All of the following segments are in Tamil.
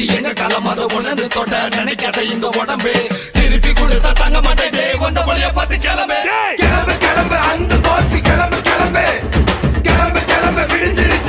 இது எங்க களம் அத ஒண்ணு தொட்ட நினைக்காத இந்த உடம்பு திருப்பி கொடுத்த தங்க மாட்டேன் வந்த வழிய பார்த்து கிளம்பு கிளம்பு கிளம்பு அந்த போச்சு கிளம்பு கிளம்பு கிளம்பு கிளம்பு விடிஞ்சிருச்சு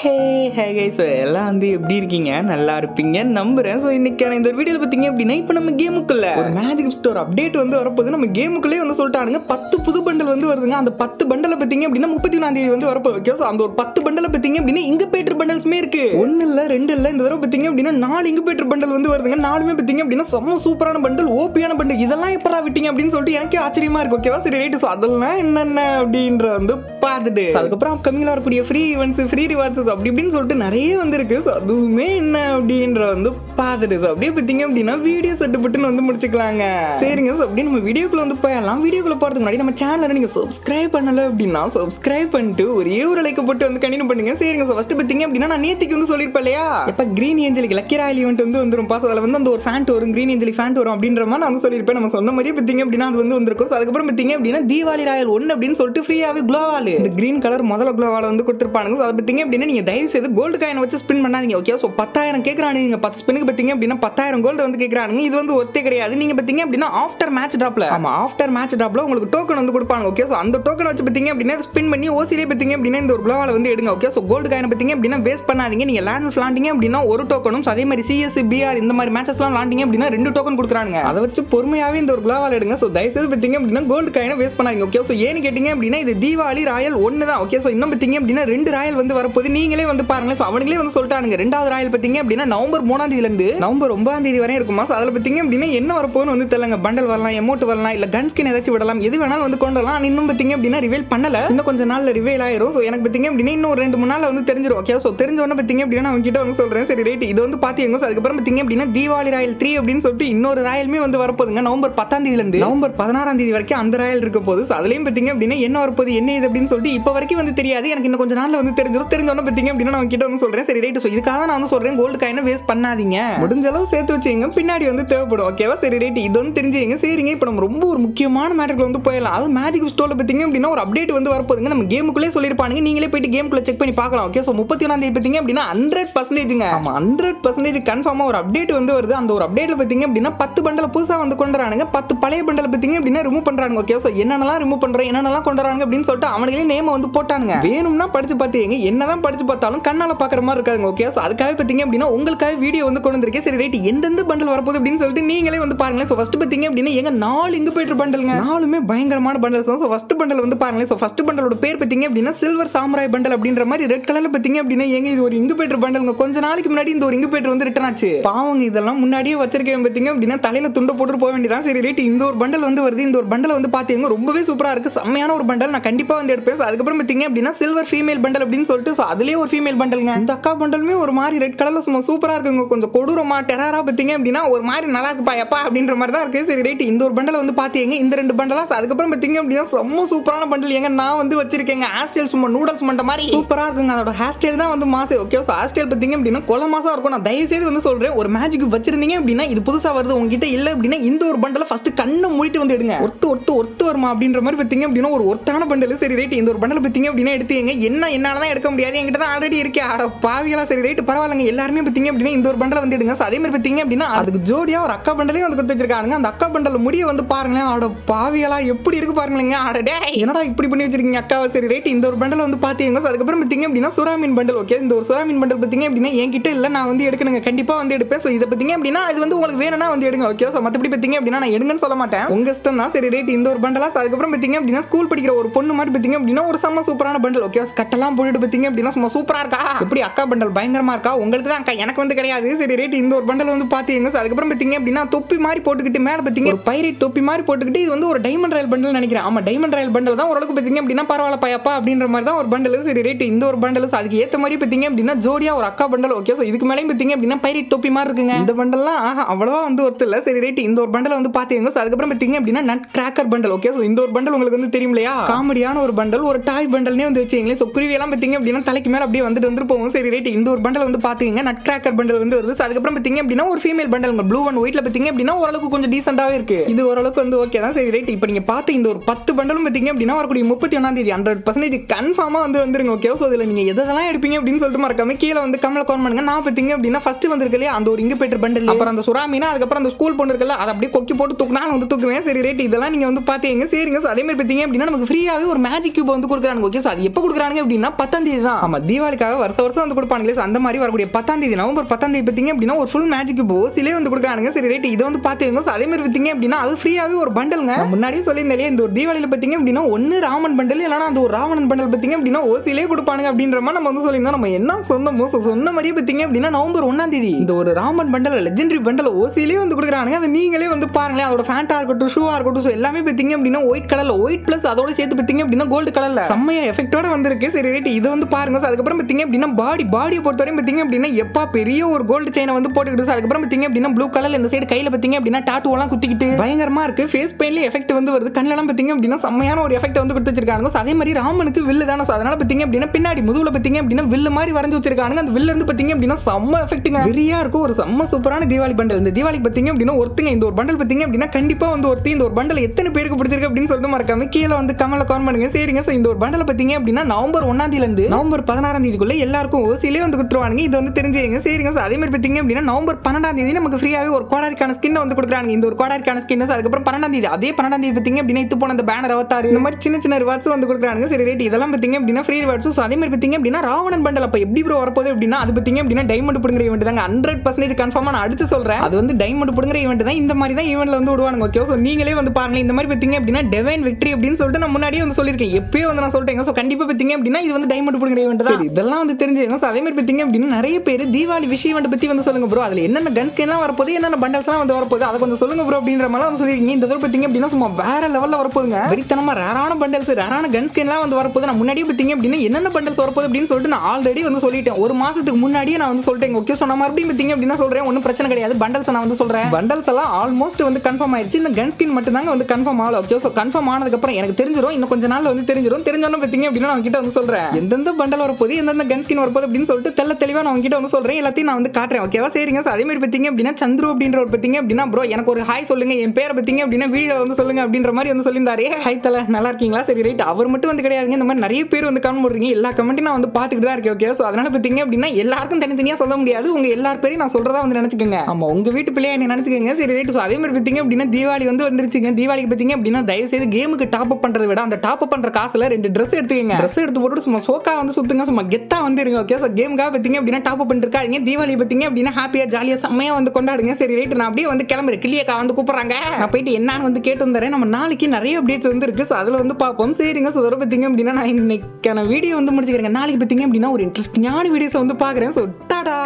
ஹே ஹே கை சார் எல்லாம் வந்து எப்படி இருக்கீங்க நல்லா இருப்பீங்க நம்புறேன் ஸோ இன்னைக்கான இந்த வீடியோவில் பார்த்தீங்க அப்படின்னா இப்போ நம்ம கேமுக்குள்ள ஒரு மேஜிக் ஸ்டோர் அப்டேட் வந்து வரப்போகுது நம்ம கேமுக்குள்ளே வந்து சொல்லிட்டானுங்க பத்து புது பண்டல் வந்து வருதுங்க அந்த பத்து பண்டலை பார்த்தீங்க அப்படின்னா முப்பத்தி ஒன்றாம் தேதி வந்து வரப்போ ஓகே ஸோ அந்த ஒரு பத்து பண்டலை பார்த்தீங்க அப்படின்னா இங்கே பேட்டர் பண்டல்ஸுமே இருக்கு ஒன்று இல்லை ரெண்டு இல்லை இந்த தடவை பார்த்தீங்க அப்படின்னா நாலு இங்கு பேட்டர் பண்டல் வந்து வருதுங்க நாலுமே பார்த்தீங்க அப்படின்னா செம்ம சூப்பரான பண்டல் ஓப்பியான பண்டல் இதெல்லாம் எப்படா விட்டீங்க அப்படின்னு சொல்லிட்டு எனக்கே ஆச்சரியமா இருக்கு ஓகேவா சரி ரேட்டு ஸோ அதெல்லாம் என்னென்ன அப்படின்ற வந்து பார்த்துட்டு அதுக்கப்புறம் கம்மியாக வரக்கூடிய free events free rewards so அப்படி இப்படின்னு சொல்லிட்டு நிறைய வந்திருக்கு ஸோ அதுவுமே என்ன அப்படின்ற வந்து பார்த்துட்டு ஸோ அப்படியே பார்த்தீங்க அப்படின்னா வீடியோ செட்டு பட்டுன்னு வந்து முடிச்சுக்கலாங்க சரிங்க ஸோ அப்படியே நம்ம வீடியோக்குள்ள வந்து போயிடலாம் வீடியோக்குள்ள போகிறதுக்கு முன்னாடி நம்ம சேனலில் நீங்கள் சப்ஸ்கிரைப் பண்ணலை அப்படின்னா சப்ஸ்கிரைப் பண்ணிட்டு ஒரே ஒரு லைக்கை போட்டு வந்து கண்டினியூ பண்ணுங்க சரிங்க ஸோ ஃபஸ்ட்டு பார்த்தீங்க அப்படின்னா நான் நேத்திக்கு வந்து சொல்லியிருப்பேன் இல்லையா இப்போ க்ரீன் ஏஞ்சலிக்கு லக்கிராயில் ஈவெண்ட் வந்து வந்துரும் பாஸ் அதில் வந்து அந்த ஒரு ஃபேண்ட் வரும் க்ரீன் ஏஞ்சலி ஃபேண்ட் வரும் அப்படின்ற மாதிரி நான் வந்து சொல்லியிருப்பேன் நம்ம சொன்ன மாதிரியே பார்த்தீங்க அப்படின்னா அது வந்து வந்திருக்கும் ஸோ அதுக்கப்புறம் பார்த்தீங்க அப்படின்னா தீபாவளி ராயல் ஒன்று அப்படின்னு சொல்லிட்டு ஃப்ரீயாகவே க்ளோவால் இந்த க்ரீன் கலர் முதல்ல க்ளோவால் வந்து கொடுத்துருப்பானுங்க ஸோ அதை பார்த்தீங்க அப்படின்னா நீங்கள் தயவு செய்து கோல்டு காயின் வச்சு ஸ்பின் பண்ணாதீங்க ஓகே ஸோ பத்தாயிரம் கேட்குறாங்க நீங்கள் பத்து ஸ்பின்னுக்கு பார்த்தீங்க அப்படின்னா பத்தாயிரம் கோல்டு வந்து கேட்குறாங்க இது வந்து ஒத்தே கிடையாது நீங்கள் பார்த்தீங்க அப்படின்னா ஆஃப்டர் மேட்ச் ட்ராப்பில் ஆமாம் ஆஃப்டர் மேட்ச் டாப்ல உங்களுக்கு டோக்கன் வந்து கொடுப்பாங்க ஓகே ஸோ அந்த டோக்கன் வச்சு பார்த்தீங்க அப்படின்னா ஸ்பின் பண்ணி ஓசிலே பார்த்தீங்க அப்படின்னா இந்த ஒரு குளோவால் வந்து எடுங்க ஓகே ஸோ கோல்டு காயின் பார்த்தீங்க அப்படின்னா வேஸ்ட் பண்ணாதீங்க நீங்கள் லேண்ட் விளாண்டிங்க அப்படின்னா ஒரு டோக்கனும் அதே மாதிரி சிஎஸ்சி பிஆர் இந்த மாதிரி மேட்சஸ்லாம் விளாண்டிங்க அப்படின்னா ரெண்டு டோக்கன் கொடுக்குறாங்க அதை வச்சு பொறுமையாகவே இந்த ஒரு குளோவால் எடுங்க ஸோ தயவுசெய்து பார்த்தீங்க அப்படின்னா கோல்டு காயினை வேஸ்ட் பண்ணாதீங்க ஓகே ஸோ ஏன்னு கேட்டிங்க அப்படின்னா இது தீபாவளி ராயல் ஒன்று தான் ஓகே ஸோ இன்னும் பார்த்தீங்க அப்படின்னா ரெண்டு ராயல் வந்து வரப்போது நீ நீங்களே வந்து பாருங்களேன் அவனுங்களே வந்து சொல்லிட்டானுங்க ரெண்டாவது ராயல் பார்த்தீங்க அப்படின்னா நவம்பர் மூணாம் இருந்து நவம்பர் ஒன்பதாம் தேதி வரையும் இருக்கும் மாதம் அதில் பார்த்தீங்க அப்படின்னா என்ன வரப்போன்னு வந்து தெரியலங்க பண்டல் வரலாம் எமோட் வரலாம் இல்லை கன் ஸ்கின் ஏதாச்சும் விடலாம் எது வேணாலும் வந்து கொண்டலாம் இன்னும் பார்த்தீங்க அப்படின்னா ரிவேல் பண்ணல இன்னும் கொஞ்சம் நாளில் ரிவேல் ஆயிரும் ஸோ எனக்கு பார்த்தீங்க அப்படின்னா இன்னும் ரெண்டு மூணு நாள் வந்து தெரிஞ்சிடும் ஓகே ஸோ உடனே பார்த்தீங்க அப்படின்னா அவங்க கிட்ட வந்து சொல்கிறேன் சரி ரைட் இது வந்து பார்த்தீங்க அதுக்கப்புறம் பார்த்தீங்க அப்படின்னா தீபாவளி ராயல் த்ரீ அப்படின்னு சொல்லிட்டு இன்னொரு ராயலுமே வந்து வரப்போதுங்க நவம்பர் பத்தாம் தேதியிலேருந்து நவம்பர் பதினாறாம் தேதி வரைக்கும் அந்த ராயல் இருக்க போது ஸோ அதுலேயும் பார்த்தீங்க அப்படின்னா என்ன வரப்போது என்ன இது அப்படின்னு சொல்லிட்டு இப்போ வரைக்கும் வந்து தெரியாது எனக்கு இன்னும் கொஞ்சம் நாளில் வந்து தெரிஞ்சிடும் உடனே சேர்த்துட்டீங்க அப்படின்னு நான் கிட்ட வந்து சொல்றேன் சரி ரைட் இதுக்காக நான் வந்து சொல்றேன் கோல்டு காயினை வேஸ்ட் பண்ணாதீங்க முடிஞ்ச அளவு சேர்த்து வச்சுங்க பின்னாடி வந்து தேவைப்படும் ஓகேவா சரி ரைட் இது வந்து தெரிஞ்சுங்க சரிங்க இப்போ நம்ம ரொம்ப ஒரு முக்கியமான மேட்டருக்கு வந்து போயிடலாம் அது மேஜிக் ஸ்டோர்ல பார்த்தீங்க அப்படின்னா ஒரு அப்டேட் வந்து வரப்போதுங்க நம்ம கேமுக்குள்ளே சொல்லியிருப்பாங்க நீங்களே போயிட்டு கேமுக்குள்ள செக் பண்ணி பார்க்கலாம் ஓகே ஸோ முப்பத்தி ஒன்றாம் தேதி பார்த்தீங்க அப்படின்னா ஹண்ட்ரட் பர்சன்டேஜுங்க ஹண்ட்ரட் பர்சன்டேஜ் கன்ஃபார்மாக ஒரு அப்டேட் வந்து வருது அந்த ஒரு அப்டேட்ல பார்த்தீங்க அப்படின்னா பத்து பண்டலை புதுசாக வந்து கொண்டுறானுங்க பத்து பழைய பண்டலை பார்த்தீங்க அப்படின்னா ரிமூவ் பண்ணுறாங்க ஓகே ஸோ என்னென்னலாம் ரிமூவ் பண்ணுறோம் என்னென்னலாம் கொண்டுறாங்க அப்படின்னு சொல்லிட்டு அவனுங்களே நேம் வந்து போட்டானுங்க வேணும்னா படிச்சு பார்த்தீங்க என்னதான் படிச்சு பார்த்தாலும் கண்ணால் பார்க்குற மாதிரி இருக்காதுங்க ஓகே ஸோ அதுக்காக பார்த்தீங்க அப்படின்னா உங்களுக்காக வீடியோ வந்து கொண்டு வந்திருக்கேன் சரி ரைட் எந்தெந்த பண்டல் வரப்போகுது அப்படின்னு சொல்லிட்டு நீங்களே வந்து பாருங்களேன் ஸோ ஃபஸ்ட்டு பார்த்தீங்க அப்படின்னா எங்கள் நாலு இங்கு போயிட்டு பண்டலுங்க நாலுமே பயங்கரமான பண்டல்ஸ் தான் ஸோ ஃபஸ்ட் பண்டல் வந்து பாருங்களேன் ஸோ ஃபஸ்ட் பண்டலோட பேர் பார்த்தீங்க அப்படின்னா சில்வர் சாம்ராய் பண்டல் அப்படின்ற மாதிரி ரெட் கலரில் பார்த்தீங்க அப்படின்னா எங்கே இது ஒரு இங்கு போயிட்டு பண்டலுங்க கொஞ்ச நாளைக்கு முன்னாடி இந்த ஒரு இங்கு போயிட்டு வந்து ரிட்டர்ன் ஆச்சு பாவங்க இதெல்லாம் முன்னாடியே வச்சிருக்கேன் பார்த்தீங்க அப்படின்னா தலையில் துண்டை போட்டுட்டு போக வேண்டியதான் சரி ரைட் இந்த ஒரு பண்டல் வந்து வருது இந்த ஒரு பண்டல் வந்து பார்த்தீங்க ரொம்பவே சூப்பராக இருக்குது செம்மையான ஒரு பண்டல் நான் கண்டிப்பாக வந்து எடுப்பேன் அதுக்கப்புறம் பார்த்தீங்க அப்படின்னா சில்வர் ஃபீமேல் பண்டல் அப்படின்னு சொல்லிட்டு ஸோ அதுலேயே ஒரு ஃபீமேல் பண்டல்ங்க இந்த அக்கா பண்டலுமே ஒரு மாதிரி ரெட் கலரில் சும்மா சூப்பராக இருக்குங்க கொஞ்சம் கொடூரமாக டெரராக பார்த்தீங்க அப்படின்னா ஒரு மாதிரி நல்லா இருக்குப்பா எப்பா அப்படின்ற மாதிரி தான் இருக்குது சரி ரைட் இந்த ஒரு பண்டலை வந்து பார்த்தீங்க இந்த ரெண்டு பண்டலாஸ் அதுக்கப்புறம் பார்த்தீங்க அப்படின்னா சும்மா சூப்பரான பண்டல் எங்க நான் வந்து வச்சிருக்கேங்க ஹாஸ்டல் சும்மா நூடல்ஸ் பண்ணுற மாதிரி சூப்பராக இருக்குங்க அதோட ஹாஸ்டல் தான் வந்து மாசு ஓகே ஸோ ஹாஸ்டல் பார்த்தீங்க அப்படின்னா கொல மாசா இருக்கும் நான் தயவுசெய்து வந்து சொல்கிறேன் ஒரு மேஜிக் வச்சிருந்தீங்க அப்படின்னா இது புதுசாக வருது உங்ககிட்ட இல்லை அப்படின்னா இந்த ஒரு பண்டலை ஃபஸ்ட்டு கண்ணை மூடிட்டு வந்து எடுங்க ஒருத்து ஒருத்து ஒருத்து வருமா அப்படின்ற மாதிரி பார்த்தீங்க அப்படின்னா ஒரு ஒருத்தான பண்டல் சரி ரைட் இந்த ஒரு பண்டல் பார்த்தீங்க அப்படின்னா எடுத்துங்க என்ன என்னால் தான் எடுக்க முடியாது என்கிட்ட தான் ஆல்ரெடி இருக்கே ஆட பாவியெல்லாம் சரி ரைட்டு பரவாயில்லங்க எல்லாருமே பார்த்தீங்க அப்படின்னா இந்த ஒரு பண்டல வந்துடுங்க ஸோ அதே மாதிரி பார்த்தீங்க அப்படின்னா அதுக்கு ஜோடியாக ஒரு அக்கா பண்டலையும் வந்து கொடுத்து வச்சிருக்காங்க அந்த அக்கா பண்டல் முடிய வந்து பாருங்களேன் ஆட பாவியெல்லாம் எப்படி இருக்கு பாருங்களேங்க ஆட என்னடா இப்படி பண்ணி வச்சிருக்கீங்க அக்காவை சரி ரைட்டு இந்த ஒரு பண்டல் வந்து பார்த்தீங்க ஸோ அதுக்கப்புறம் பார்த்தீங்க அப்படின்னா சுறாமீன் பண்டல் ஓகே இந்த ஒரு சுறாமீன் பண்டல் பார்த்தீங்க அப்படின்னா என்கிட்ட இல்லை நான் வந்து எடுக்கணுங்க கண்டிப்பாக வந்து எடுப்பேன் ஸோ இதை பார்த்தீங்க அப்படின்னா அது வந்து உங்களுக்கு வேணும்னா வந்து எடுங்க ஓகே ஸோ மற்றபடி பார்த்தீங்க அப்படின்னா நான் எடுங்கன்னு சொல்ல மாட்டேன் உங்கள் இஷ்டம் தான் சரி ரேட்டு இந்த ஒரு பண்டலா அதுக்கப்புறம் பார்த்தீங்க அப்படின்னா ஸ்கூல் படிக்கிற ஒரு பொண்ணு மாதிரி பார்த்தீங்க அப்படின்னா ஒரு செம்ம சூப்பரான பண்டல் ஓகே கட்டெல்லாம் போட்டு பார்த்தீங்க அப்படின்னா இருக்கும் சூப்பராக இருக்கா எப்படி அக்கா பண்டல் பயங்கரமாக இருக்கா உங்களுக்கு தான் அக்கா எனக்கு வந்து கிடையாது சரி ரேட் இந்த ஒரு பண்டல் வந்து பார்த்தீங்க சார் அதுக்கப்புறம் பார்த்தீங்க அப்படின்னா தொப்பி மாதிரி போட்டுக்கிட்டு மேலே பார்த்தீங்க ஒரு பைரேட் தொப்பி மாதிரி போட்டுக்கிட்டு இது வந்து ஒரு டைமண்ட் ராயல் பண்டல் நினைக்கிறேன் ஆமாம் டைமண்ட் ராயல் பண்டல் தான் ஓரளவுக்கு பார்த்தீங்க அப்படின்னா பரவாயில்ல பையப்பா அப்படின்ற மாதிரி தான் ஒரு பண்டல் சரி ரேட் இந்த ஒரு பண்டல் அதுக்கு ஏற்ற மாதிரி பார்த்தீங்க அப்படின்னா ஜோடியாக ஒரு அக்கா பண்டல் ஓகே சார் இதுக்கு மேலேயும் பார்த்தீங்க அப்படின்னா பைரேட் தொப்பி மாதிரி இருக்குங்க இந்த பண்டல்லாம் ஆஹா அவ்வளோவா வந்து ஒருத்தர் இல்லை சரி ரேட் இந்த ஒரு பண்டல் வந்து பார்த்தீங்க சார் அதுக்கப்புறம் பார்த்திங்க அப்படின்னா nut cracker bundle okay sir இந்த ஒரு பண்டல் உங்களுக்கு வந்து தெரியும் இல்லையா காமெடியான ஒரு பண்டல் ஒரு டாய் பண்டல்னே வந்து சோ ஸோ எல்லாம் பார்த்தீங்க அப்படின்னா தலைக்கு மேலே அப்படியே வந்துட்டு வந்து போவோம் சரி ரைட் இந்த ஒரு பண்டல் வந்து பார்த்துக்கிங்க நட் கிராக்கர் பண்டல் வந்து வருது அதுக்கப்புறம் பார்த்தீங்க அப்படின்னா ஒரு ஃபீமேல் பண்டல் உங்கள் ப்ளூ அண்ட் ஒயிட்டில் பார்த்தீங்க அப்படின்னா ஓரளவுக்கு கொஞ்சம் டீசெண்டாகவே இருக்குது இது ஓரளவுக்கு வந்து ஓகே தான் சரி ரைட் இப்போ நீங்கள் பார்த்து இந்த ஒரு பத்து பண்டலும் பார்த்தீங்க அப்படின்னா வரக்கூடிய முப்பத்தி ஒன்றாம் தேதி ஹண்ட்ரட் பர்சன்டேஜ் கன்ஃபார்மாக வந்து வந்துருங்க ஓகே ஸோ இதில் நீங்கள் எதெல்லாம் எடுப்பீங்க அப்படின்னு சொல்லிட்டு மறக்காம கீழே வந்து கமலை கவுன் பண்ணுங்க நான் பார்த்தீங்க அப்படின்னா ஃபஸ்ட்டு வந்திருக்கு இல்லையா அந்த ஒரு இங்கு பெற்ற பண்டல் அப்புறம் அந்த சுறாமீனா அதுக்கப்புறம் அந்த ஸ்கூல் பொண்ணு இருக்குல்ல அதை அப்படியே கொக்கி போட்டு தூக்கினாலும் வந்து தூக்குவேன் சரி ரைட் இதெல்லாம் நீங்கள் வந்து பார்த்தீங்க சரிங்க ஸோ அதே மாதிரி பார்த்தீங்க அப்படின்னா நமக்கு ஃப்ரீயாகவே ஒரு மேஜிக் கியூப் வந்து கொடுக்குறாங்க ஓகே ஸோ அது எப்போ கொடுக்குறாங்க அப்படின்னா பத்தாம் தேதி தான் ஆமாம் தீபாவளிக்காக வருஷம் வருஷம் வந்து கொடுப்பானுங்களே அந்த மாதிரி வரக்கூடிய பத்தாம் தேதி நவம்பர் பத்தாம் தேதி பார்த்தீங்க அப்படின்னா ஒரு ஃபுல் மேஜிக் சிலே வந்து கொடுக்கானுங்க சரி ரைட் இதை வந்து பார்த்துக்கோங்க ஸோ அதே மாதிரி பார்த்தீங்க அப்படின்னா அது ஃப்ரீயாகவே ஒரு பண்டலுங்க முன்னாடியே சொல்லியிருந்தாலே இந்த ஒரு தீபாவளியில் பார்த்தீங்க அப்படின்னா ஒன்று ராமன் பண்டல் இல்லைனா அந்த ஒரு ராவணன் பண்டல் பார்த்தீங்க அப்படின்னா ஓசிலே கொடுப்பானுங்க அப்படின்ற மாதிரி நம்ம வந்து சொல்லியிருந்தோம் நம்ம என்ன சொன்னமோ ஸோ சொன்ன மாதிரியே பார்த்தீங்க அப்படின்னா நவம்பர் ஒன்றாம் தேதி இந்த ஒரு ராமன் பண்டல் லெஜெண்டரி பண்டல் ஓசிலே வந்து கொடுக்குறானுங்க அதை நீங்களே வந்து பாருங்களேன் அதோட ஃபேண்டாக இருக்கட்டும் ஷூவாக இருக்கட்டும் ஸோ எல்லாமே பார்த்தீங்க அப்படின்னா ஒயிட் கலரில் ஒயிட் ப்ளஸ் அதோட சேர்த்து பார்த்தீங்க அப்படின்னா கோல்டு கலரில் செம்மையாக எஃபெக்டோட வந்திருக்கு சரி ரேட் இதை வந்து பாருங்க ஸோ அதுக்கப்புறம் பார்த்திங்க அப்படின்னா பாடி பாடியை பொறுத்தவரையும் பார்த்திங்க அப்படின்னா எப்பா பெரிய ஒரு கோல்டு செயினை வந்து போட்டுக்கிட்டு அதுக்கப்புறம் பார்த்திங்க அப்படின்னா ப்ளூ கலர் இந்த சைடு கையில் பார்த்திங்க அப்படின்னா எல்லாம் குத்திக்கிட்டு பயங்கரமாக இருக்கு ஃபேஸ் பெயின்லேயே எஃபெக்ட் வந்து வருது கண்ணெல்லாம் பார்த்திங்க அப்படின்னா செம்மையான ஒரு எஃபெக்ட் வந்து கொடுத்து வச்சிருக்காங்க ஸோ அதே மாதிரி ராமனுக்கு வில்லு தானே ஸோ அதனால் பார்த்திங்க அப்படின்னா பின்னாடி முதுவில் பார்த்திங்க அப்படின்னா வில்லு மாதிரி வரைஞ்சி வச்சிருக்காங்க அந்த வில்லு இருந்து பார்த்திங்க அப்படின்னா செம்ம எஃபெக்ட்டுங்க வெறியாக இருக்கும் ஒரு செம்ம சூப்பரான தீபாவளி பண்டல் இந்த தீபாவளி பார்த்திங்க அப்படின்னா ஒருத்தங்க இந்த ஒரு பண்டல் பார்த்திங்க அப்படின்னா கண்டிப்பாக வந்து ஒருத்தி இந்த ஒரு பண்டல் எத்தனை பேருக்கு பிடிச்சிருக்கு அப்படின்னு சொல்லிட்டு மறக்காம கீழே வந்து கமலை கான் பண்ணுங்க சரிங்க ஸோ இந்த ஒரு பண்டல் பார்த்திங்க அப்படின்னா நவம்பர் ஒன்றாம் தேதியிலேருந்து நவம்பர் பதினாறு பதினாறாம் தேதிக்குள்ளே எல்லாருக்கும் ஓசிலே வந்து கொடுத்துருவாங்க இது வந்து தெரிஞ்சுங்க சரிங்க சார் அதே மாதிரி பார்த்தீங்க அப்படின்னா நவம்பர் பன்னெண்டாம் தேதி நமக்கு ஃப்ரீயாகவே ஒரு கோடாரிக்கான ஸ்கின் வந்து கொடுக்குறாங்க இந்த ஒரு கோடாரிக்கான ஸ்கின் அதுக்கப்புறம் பன்னெண்டாம் தேதி அதே பன்னெண்டாம் தேதி பார்த்தீங்க அப்படின்னா இது போன அந்த பேனர் அவத்தார் இந்த மாதிரி சின்ன சின்ன ரிவார்ட்ஸும் வந்து கொடுக்குறாங்க சரி ரேட் இதெல்லாம் பார்த்தீங்க அப்படின்னா ஃப்ரீ ரிவார்ட்ஸும் ஸோ அதே மாதிரி பார்த்தீங்க அப்படின்னா ராவணன் பண்டல் அப்போ எப்படி ப்ரோ வரப்போது அப்படின்னா அது பார்த்தீங்க அப்படின்னா டைமண்ட் பிடுங்குற ஈவெண்ட் தாங்க ஹண்ட்ரட் பர்சன்டேஜ் கன்ஃபார்மாக நான் அடிச்சு சொல்கிறேன் அது வந்து டைமண்ட் பிடுங்குற ஈவெண்ட் தான் இந்த மாதிரி தான் ஈவெண்ட்ல வந்து விடுவாங்க ஓகே ஸோ நீங்களே வந்து பாருங்க இந்த மாதிரி பார்த்தீங்க அப்படின்னா டெவன் விக்டரி அப்படின்னு சொல்லிட்டு நான் முன்னாடியே வந்து சொல்லியிருக்கேன் எப்பயோ வந்து நான் சொல்லிட்டேன் ஸோ கண்டிப்பாக பார்த்தீங்க அப்படின்னா இது வந்து டைமண்ட் பிடுங்குற ஈவெண்ட் தான் சரி இதெல்லாம் வந்து தெரிஞ்சுக்கணும் அதே மாதிரி பார்த்தீங்க அப்படின்னா நிறைய பேர் தீபாவளி விஷயம் ஈவெண்ட் பற்றி வந்து சொல்லுங்க ப்ரோ அதில் என்னென்ன கன் எல்லாம் வரப்போது என்னென்ன பண்டல்ஸ்லாம் வந்து வரப்போகுது அதை கொஞ்சம் சொல்லுங்க ப்ரோ அப்படின்ற மாதிரி வந்து சொல்லியிருக்கீங்க இந்த தடவை பார்த்தீங்க அப்படின்னா சும்மா வேற லெவலில் வரப்போகுதுங்க வெறித்தனமாக ரேரான பண்டல்ஸ் ரேரான கன் எல்லாம் வந்து வரப்போது நான் முன்னாடியே பார்த்தீங்க அப்படின்னா என்னென்ன பண்டல்ஸ் வரப்போது அப்படின்னு சொல்லிட்டு நான் ஆல்ரெடி வந்து சொல்லிட்டேன் ஒரு மாதத்துக்கு முன்னாடியே நான் வந்து சொல்லிட்டேன் ஓகே சொன்ன நான் மறுபடியும் பார்த்தீங்க அப்படின்னா சொல்கிறேன் ஒன்றும் பிரச்சனை கிடையாது பண்டல்ஸ் நான் வந்து சொல்கிறேன் பண்டல்ஸ் எல்லாம் ஆல்மோஸ்ட் வந்து கன்ஃபார்ம் ஆயிடுச்சு இந்த கன் ஸ்கின் மட்டும் தாங்க வந்து கன்ஃபார்ம் ஆகல ஓகே ஸோ கன்ஃபார்ம் ஆனதுக்கப்புறம் எனக்கு தெரிஞ்சிடும் இன்னும் கொஞ்ச நாள் வந்து தெரிஞ்சிடும் தெரிஞ்சோன்னு பார்த்தீங்க அப்படின்னா நான் கிட்ட வந்து சொல்கிறேன் எந்தெந்த பண்டல் வரப்போகுது வரும்போது எந்தெந்த கன் ஸ்கின் வரும்போது அப்படின்னு சொல்லிட்டு தெல்ல தெளிவாக நான் உங்ககிட்ட வந்து சொல்கிறேன் எல்லாத்தையும் நான் வந்து காட்டுறேன் ஓகேவா சரிங்க ஸோ அதேமாதிரி பார்த்தீங்க அப்படின்னா சந்துரு அப்படின்ற ஒரு பார்த்தீங்க அப்படின்னா ப்ரோ எனக்கு ஒரு ஹாய் சொல்லுங்கள் என் பேரை பார்த்தீங்க அப்படின்னா வீடியோ வந்து சொல்லுங்கள் அப்படின்ற மாதிரி வந்து சொல்லியிருந்தாரு ஹாய் தலை நல்லா இருக்கீங்களா சரி ரைட் அவர் மட்டும் வந்து கிடையாதுங்க இந்த மாதிரி நிறைய பேர் வந்து கமெண்ட் பண்ணுறீங்க எல்லா கமெண்ட்டையும் நான் வந்து பார்த்துக்கிட்டு தான் இருக்கேன் ஓகே ஸோ அதனால் பார்த்தீங்க அப்படின்னா எல்லாருக்கும் தனித்தனியாக சொல்ல முடியாது உங்கள் எல்லார் பேரையும் நான் சொல்கிறதா வந்து நினச்சிக்கோங்க ஆமாம் உங்கள் வீட்டு பிள்ளையை என்ன நினச்சிக்கோங்க சரி ரைட் ஸோ அதே மாதிரி பார்த்தீங்க அப்படின்னா தீபாவளி வந்து வந்துருச்சுங்க தீபாவளிக்கு பார்த்தீங்க அப்படின்னா தயவு செய்து கேமுக்கு டாப் அப் பண்ணுறதை விட அந்த டாப் அப் பண்ணுற காசில் ரெண்டு ட்ரெஸ் எடுத்துக்கங்க ட்ரெஸ் எடுத்து போட்டு சும்மா சோக்கா வந்து சுற்றுங்க சும்மா சும்மா கெத்தாக இருங்க ஓகே சார் கேமுக்காக பார்த்தீங்க அப்படின்னா டாப் அப் பண்ணிருக்காங்க தீபாவளி பார்த்தீங்க அப்படின்னா ஹாப்பியாக ஜாலியாக செம்மையாக வந்து கொண்டாடுங்க சரி ரைட் நான் அப்படியே வந்து கிளம்புறேன் கிளியக்கா வந்து கூப்பிட்றாங்க நான் போயிட்டு என்னன்னு வந்து கேட்டு வந்துறேன் நம்ம நாளைக்கு நிறைய அப்டேட்ஸ் இருக்கு ஸோ அதில் வந்து பார்ப்போம் சரிங்க ஸோ வர பார்த்தீங்க அப்படின்னா நான் இன்னைக்கான வீடியோ வந்து முடிச்சுக்கிறேங்க நாளைக்கு பார்த்தீங்க அப்படின்னா ஒரு இன்ட்ரெஸ்டிங்கான வீடியோஸை வந்து பார்க்குறேன் ஸோ டாடா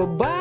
பபா